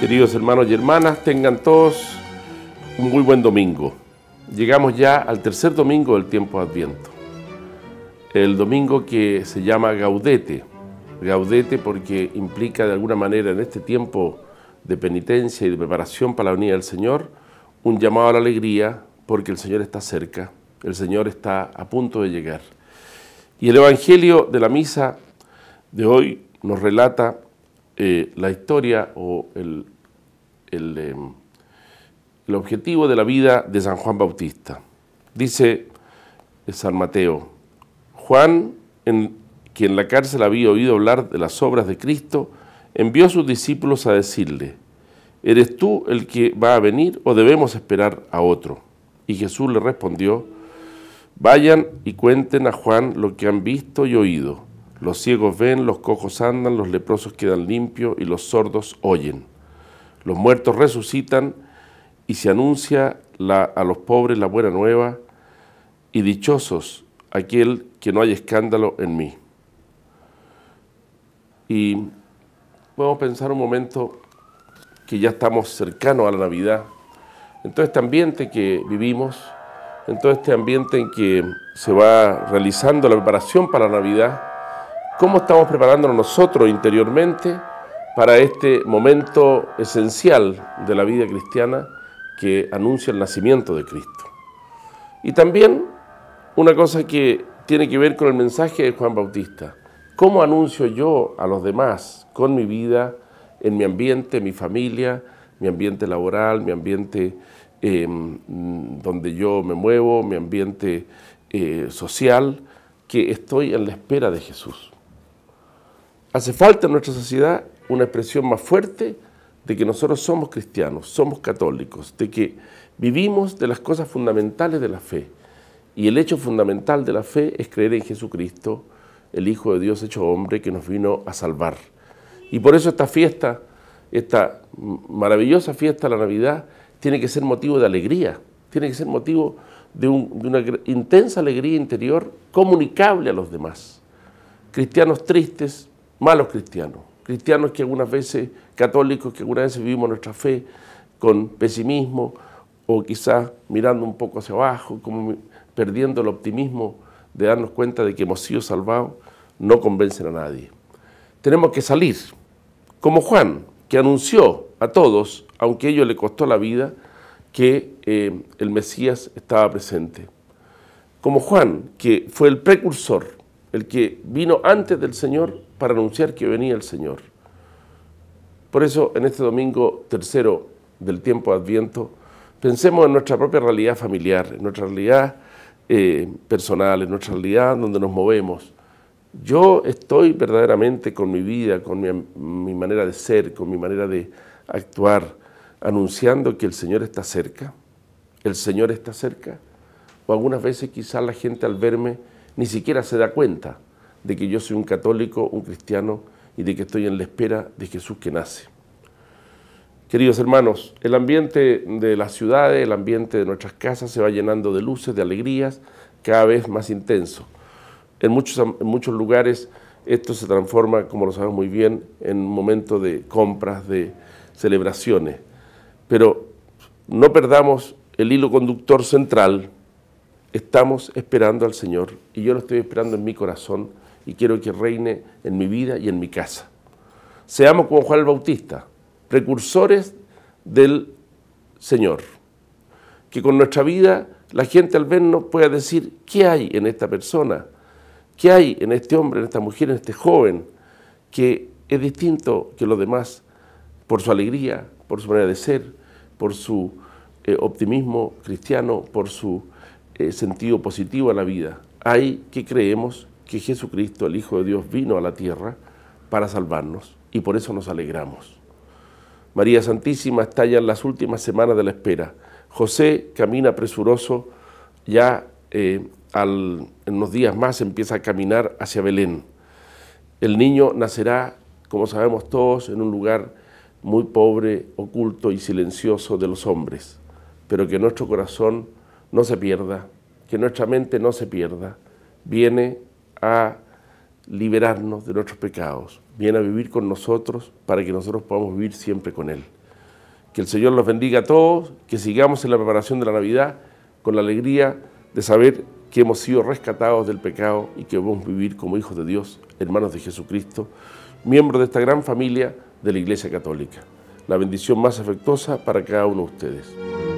Queridos hermanos y hermanas, tengan todos un muy buen domingo. Llegamos ya al tercer domingo del tiempo de adviento. El domingo que se llama Gaudete. Gaudete porque implica de alguna manera en este tiempo de penitencia y de preparación para la unidad del Señor un llamado a la alegría porque el Señor está cerca, el Señor está a punto de llegar. Y el Evangelio de la misa de hoy nos relata eh, la historia o el eh, el, objetivo de la vida de San Juan Bautista. Dice San Mateo, Juan, en, quien en la cárcel había oído hablar de las obras de Cristo, envió a sus discípulos a decirle, ¿eres tú el que va a venir o debemos esperar a otro? Y Jesús le respondió, vayan y cuenten a Juan lo que han visto y oído. Los ciegos ven, los cojos andan, los leprosos quedan limpios y los sordos oyen los muertos resucitan y se anuncia a los pobres la buena nueva y dichosos aquel que no hay escándalo en mí. Y podemos pensar un momento que ya estamos cercanos a la Navidad, en todo este ambiente que vivimos, en todo este ambiente en que se va realizando la preparación para la Navidad, cómo estamos preparándonos nosotros interiormente para este momento esencial de la vida cristiana que anuncia el nacimiento de Cristo. Y también una cosa que tiene que ver con el mensaje de Juan Bautista. ¿Cómo anuncio yo a los demás con mi vida, en mi ambiente, mi familia, mi ambiente laboral, mi ambiente em, donde yo me muevo, mi ambiente eh, social, que estoy en la espera de Jesús? Hace falta en nuestra sociedad una expresión más fuerte de que nosotros somos cristianos, somos católicos, de que vivimos de las cosas fundamentales de la fe. Y el hecho fundamental de la fe es creer en Jesucristo, el Hijo de Dios hecho hombre, que nos vino a salvar. Y por eso esta fiesta, esta maravillosa fiesta, de la Navidad, tiene que ser motivo de alegría, tiene que ser motivo de, una intensa alegría interior comunicable a los demás. Cristianos tristes, malos cristianos cristianos que algunas veces, católicos que algunas veces vivimos nuestra fe con pesimismo o quizás mirando un poco hacia abajo, como perdiendo el optimismo de darnos cuenta de que hemos sido salvados, no convencen a nadie. Tenemos que salir, como Juan, que anunció a todos, aunque ello le costó la vida, que eh, el Mesías estaba presente. Como Juan, que fue el precursor el que vino antes del Señor para anunciar que venía el Señor. Por eso, en este domingo tercero del tiempo de Adviento, pensemos en nuestra propia realidad familiar, en nuestra realidad eh, personal, en nuestra realidad donde nos movemos. Yo estoy verdaderamente con mi vida, con mi, mi manera de ser, con mi manera de actuar, anunciando que el Señor está cerca. El Señor está cerca. O algunas veces quizás la gente al verme ni siquiera se da cuenta de que yo soy un católico, un cristiano y de que estoy en la espera de Jesús que nace. Queridos hermanos, el ambiente de las ciudades, el ambiente de nuestras casas se va llenando de luces, de alegrías, cada vez más intenso. En muchos, muchos lugares esto se transforma, como lo sabemos muy bien, en un momento de compras, de celebraciones. Pero no perdamos el hilo conductor central estamos esperando al Señor y yo lo estoy esperando en mi corazón y quiero que reine en mi vida y en mi casa. Seamos como Juan el Bautista, precursores del Señor, que con nuestra vida la gente al vernos pueda decir, ¿qué hay en esta persona? ¿Qué hay en este hombre, en esta mujer, en este joven? Que es distinto que los demás por su alegría, por su manera de ser, por su eh, optimismo cristiano, por su eh, sentido positivo a la vida. Hay que creemos que Jesucristo, el Hijo de Dios, vino a la tierra para salvarnos y por eso nos alegramos. María Santísima está ya en las últimas semanas de la espera. José camina presuroso, ya eh, en unos días más empieza a caminar hacia Belén. El niño nacerá, como sabemos todos, en un lugar muy pobre, oculto y silencioso de los hombres, pero que nuestro corazón no se pierda, que nuestra mente no se pierda. Viene a liberarnos de nuestros pecados, viene a vivir con nosotros para que nosotros podamos vivir siempre con Él. Que el Señor los bendiga a todos, que sigamos en la preparación de la Navidad con la alegría de saber que hemos sido rescatados del pecado y que vamos a vivir como hijos de Dios, hermanos de Jesucristo, miembros de esta gran familia de la Iglesia Católica. La bendición más afectuosa para cada uno de ustedes.